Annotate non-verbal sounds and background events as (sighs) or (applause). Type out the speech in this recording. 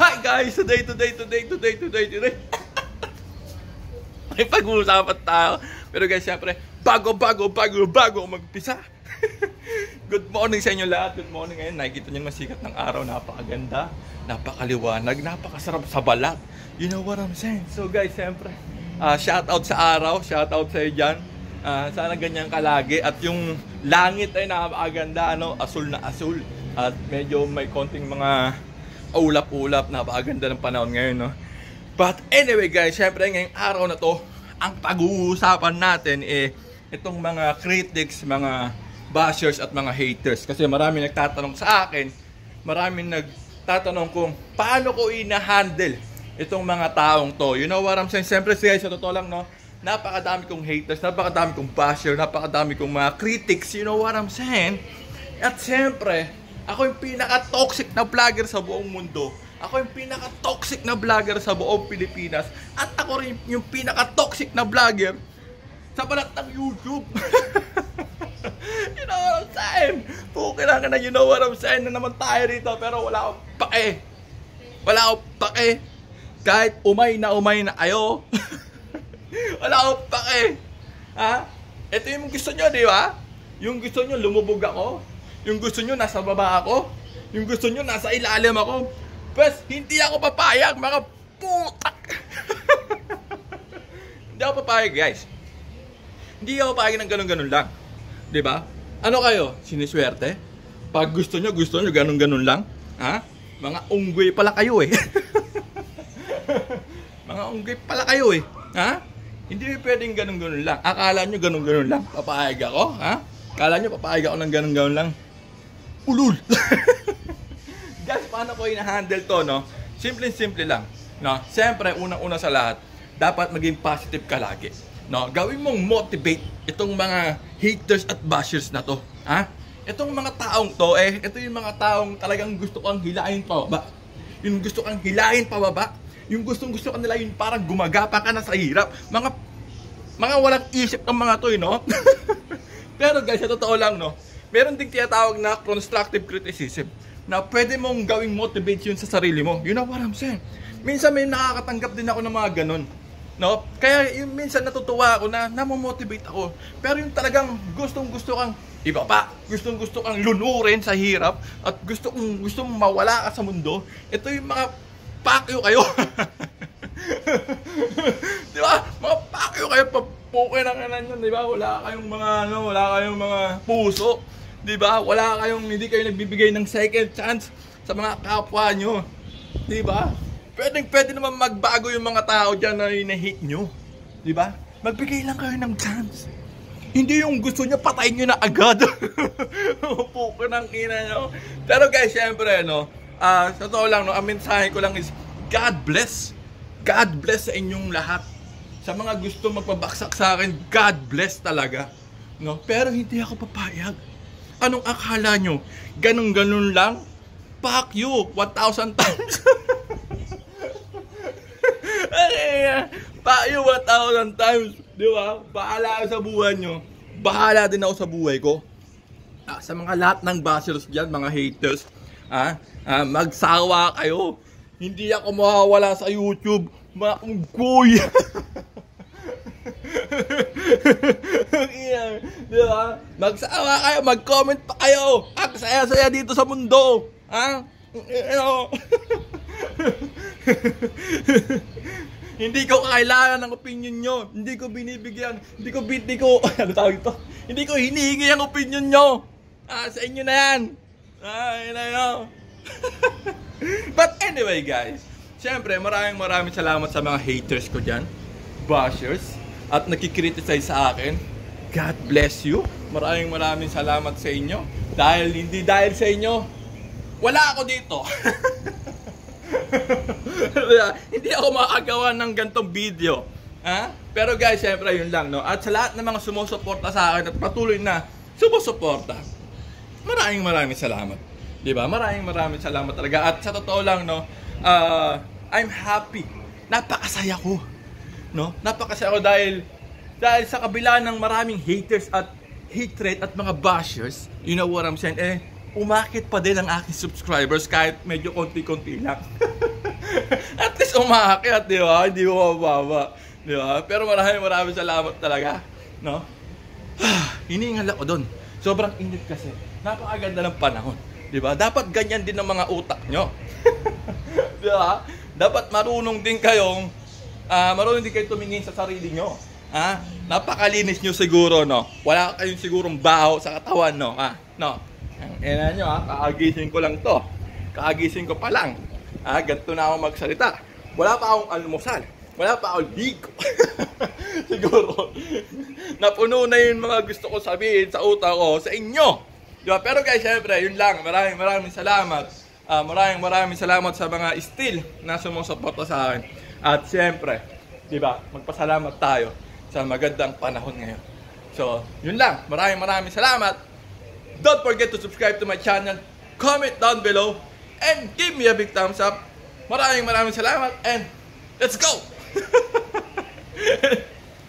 Hi guys! Today, today, today, today, today, today. May pag-uusapan tayo. Pero guys, syempre, bago, bago, bago, bago magpisa. (laughs) Good morning sa inyo lahat. Good morning ngayon. Nakikita niyo masikat ng araw. Napakaganda, napakaliwanag, napakasarap sa balat. You know what I'm saying? So guys, syempre, uh, shout out sa araw. Shout out sa iyo dyan. Uh, sana ganyan kalagi. At yung langit ay napakaganda, ano, asul na asul at medyo may konting mga ulap-ulap na napakaganda ng panahon ngayon no but anyway guys syempre ngayong araw na to ang pag-uusapan natin eh itong mga critics mga bashers at mga haters kasi marami nagtatanong sa akin marami nagtatanong kung paano ko ina-handle itong mga taong to you know what I'm saying syempre guys sa totoo lang no napakadami kong haters napakadami kong basher napakadami kong mga critics you know what I'm saying at syempre ako yung pinaka-toxic na vlogger sa buong mundo. Ako yung pinaka-toxic na vlogger sa buong Pilipinas. At ako rin yung pinaka-toxic na vlogger sa balat ng YouTube. (laughs) you know what I'm saying? Pukin kailangan na, you know what I'm saying? Na naman tayo rito, pero wala akong pake. Wala akong pake. Kahit umay na umay na ayo. (laughs) wala akong pake. Ha? Ito yung gusto nyo, di ba? Yung gusto nyo, lumubog ako yung gusto nyo, nasa baba ako. Yung gusto nyo, nasa ilalim ako. Pes, hindi ako papayag, mga putak. (laughs) hindi ako papayag, guys. Hindi ako papayag ng ganun-ganun lang. ba? Diba? Ano kayo? Siniswerte? Pag gusto nyo, gusto nyo, ganun-ganun lang. Ha? Mga unggoy pala kayo eh. (laughs) mga unggoy pala kayo eh. Ha? Hindi pwedeng ganun-ganun lang. Akala nyo ganun-ganun lang. Papayag ako, ha? Akala nyo papayag ako ng ganun-ganun lang ulul. (laughs) Guys, paano ko ina-handle to, no? Simple-simple lang. No? Siyempre, unang-una sa lahat, dapat maging positive ka lagi. No? Gawin mong motivate itong mga haters at bashers na to. Ha? Itong mga taong to, eh, ito yung mga taong talagang gusto kang hilain pababa. Yung gusto kang hilain pababa. Yung gustong gusto ka nila parang gumagapa ka na sa hirap. Mga mga walang isip ng mga to, eh, no? (laughs) Pero guys, sa totoo lang, no? meron ding tinatawag na constructive criticism na pwede mong gawing motivate yun sa sarili mo. You know what I'm saying. Minsan may nakakatanggap din ako ng mga ganun. No? Kaya yung minsan natutuwa ako na namomotivate ako. Pero yung talagang gustong gusto kang iba pa, gustong gusto kang lunurin sa hirap at gusto kong gusto mong mawala ka sa mundo, ito yung mga pakyo kayo. (laughs) di ba? Mga pakyo kayo, papukin ang kanan yun, di ba? Wala kayong mga, ano, wala kayong mga puso 'Di ba? Wala kayong hindi kayo nagbibigay ng second chance sa mga kapwa nyo. 'Di ba? Pwedeng pwede naman magbago yung mga tao diyan na ina hate nyo. 'Di ba? Magbigay lang kayo ng chance. Hindi yung gusto niya patayin niyo na agad. (laughs) Upo ko ng kina niyo. Pero guys, syempre no, uh, sa totoo lang no, ang mensahe ko lang is God bless. God bless sa inyong lahat. Sa mga gusto magpabaksak sa akin, God bless talaga. No? Pero hindi ako papayag. Anong akala nyo? Ganun-ganun lang? Fuck you! 1,000 times! (laughs) Fuck you 1,000 times! Di ba? Bahala sa buhay nyo. Bahala din ako sa buhay ko. Ah, sa mga lahat ng bashers dyan, mga haters, ah, ah, magsawa kayo. Hindi ako mawawala sa YouTube. Mga unggoy! (laughs) Di ba? Magsawa kayo, mag-comment pa kayo. Ang ah, saya-saya dito sa mundo. Ha? Ano? Hindi ko kailangan ng opinion nyo. Hindi ko binibigyan. Hindi ko, hindi ko, (laughs) ano tawag ito? Hindi ko hinihingi ang opinion nyo. Ah, sa inyo na yan. Ah, yun na yun. (laughs) But anyway guys, syempre maraming maraming salamat sa mga haters ko dyan. Bashers at nakikriticize sa akin, God bless you. Maraming maraming salamat sa inyo. Dahil hindi dahil sa inyo, wala ako dito. (laughs) hindi ako makagawa ng gantong video. Ha? Pero guys, syempre yun lang. No? At sa lahat ng mga sumusuporta sa akin at patuloy na sumusuporta, maraming maraming salamat. ba? Diba? Maraming maraming salamat talaga. At sa totoo lang, no, uh, I'm happy. Napakasaya ko no? Napakasaya ako dahil dahil sa kabila ng maraming haters at hatred at mga bashers, you know what I'm saying? Eh, umakit pa din ang aking subscribers kahit medyo konti-konti lang. (laughs) at least umakit, di ba? Hindi mo mababa. Di ba? Pero maraming maraming salamat talaga. No? (sighs) Hiningal ako doon. Sobrang init kasi. Napakaganda ng panahon. Di ba? Dapat ganyan din ng mga utak nyo. (laughs) di ba? Dapat marunong din kayong uh, marunong din kayo tumingin sa sarili nyo. Ha? Napakalinis nyo siguro, no? Wala kayong sigurong baho sa katawan, no? Ha? No? Ina nyo, ha? Kaagising ko lang to. Kaagising ko pa lang. Ha? Ganito na ako magsalita. Wala pa akong almusal. Wala pa akong bigo. (laughs) siguro. Napuno na yung mga gusto ko sabihin sa utak ko sa inyo. Diba? Pero guys, syempre, yun lang. Maraming maraming salamat. Uh, maraming maraming salamat sa mga still na sumusuporta sa akin. At siyempre, di ba, magpasalamat tayo sa magandang panahon ngayon. So, yun lang. Maraming maraming salamat. Don't forget to subscribe to my channel, comment down below, and give me a big thumbs up. Maraming maraming salamat and let's go! (laughs)